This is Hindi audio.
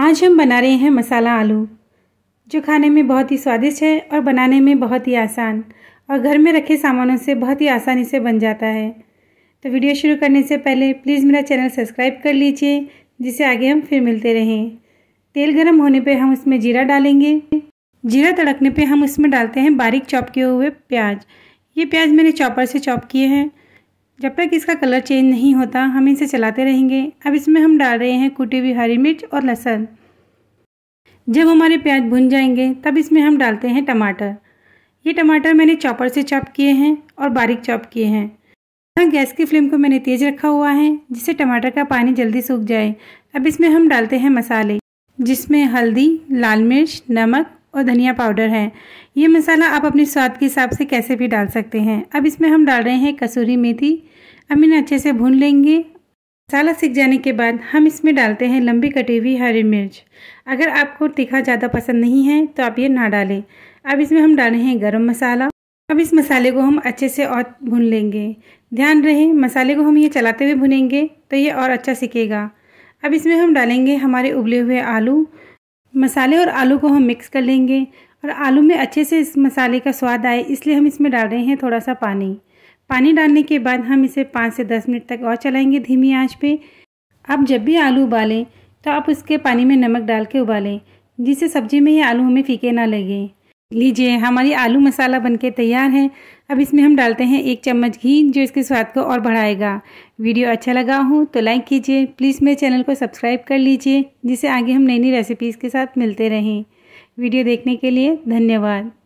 आज हम बना रहे हैं मसाला आलू जो खाने में बहुत ही स्वादिष्ट है और बनाने में बहुत ही आसान और घर में रखे सामानों से बहुत ही आसानी से बन जाता है तो वीडियो शुरू करने से पहले प्लीज़ मेरा चैनल सब्सक्राइब कर लीजिए जिसे आगे हम फिर मिलते रहें तेल गर्म होने पर हम उसमें जीरा डालेंगे जीरा तड़कने पर हम उसमें डालते हैं बारीक चॉप किए हुए प्याज ये प्याज मैंने चॉपर से चॉप किए हैं जब तक इसका कलर चेंज नहीं होता हम इसे चलाते रहेंगे अब इसमें हम डाल रहे हैं कुटी हुई हरी मिर्च और लहसुन जब हमारे प्याज भुन जाएंगे तब इसमें हम डालते हैं टमाटर ये टमाटर मैंने चॉपर से चॉप किए हैं और बारीक चॉप किए हैं यहाँ गैस की फ्लेम को मैंने तेज़ रखा हुआ है जिससे टमाटर का पानी जल्दी सूख जाए अब इसमें हम डालते हैं मसाले जिसमें हल्दी लाल मिर्च नमक और धनिया पाउडर है ये मसाला आप अपने स्वाद के हिसाब से कैसे भी डाल सकते हैं अब इसमें हम डाल रहे हैं कसूरी मेथी अब इन्हें अच्छे से भून लेंगे मसाला सीख जाने के बाद हम इसमें डालते हैं लंबी कटी हुई हरी मिर्च अगर आपको तीखा ज़्यादा पसंद नहीं है तो आप ये ना डालें अब इसमें हम डाले हैं गर्म मसाला अब इस मसाले को हम अच्छे से और भून लेंगे ध्यान रहे मसाले को हम ये चलाते हुए भुनेंगे तो ये और अच्छा सीखेगा अब इसमें हम डालेंगे हमारे उबले हुए आलू मसाले और आलू को हम मिक्स कर लेंगे और आलू में अच्छे से इस मसाले का स्वाद आए इसलिए हम इसमें डाल रहे हैं थोड़ा सा पानी पानी डालने के बाद हम इसे पाँच से दस मिनट तक और चलाएंगे धीमी आंच पे आप जब भी आलू उबालें तो आप उसके पानी में नमक डाल के उबालें जिससे सब्ज़ी में ये आलू हमें फीके ना लगे लीजिए हमारी आलू मसाला बनके तैयार है अब इसमें हम डालते हैं एक चम्मच घी जो इसके स्वाद को और बढ़ाएगा वीडियो अच्छा लगा हो तो लाइक कीजिए प्लीज़ मेरे चैनल को सब्सक्राइब कर लीजिए जिससे आगे हम नई नई रेसिपीज़ के साथ मिलते रहें वीडियो देखने के लिए धन्यवाद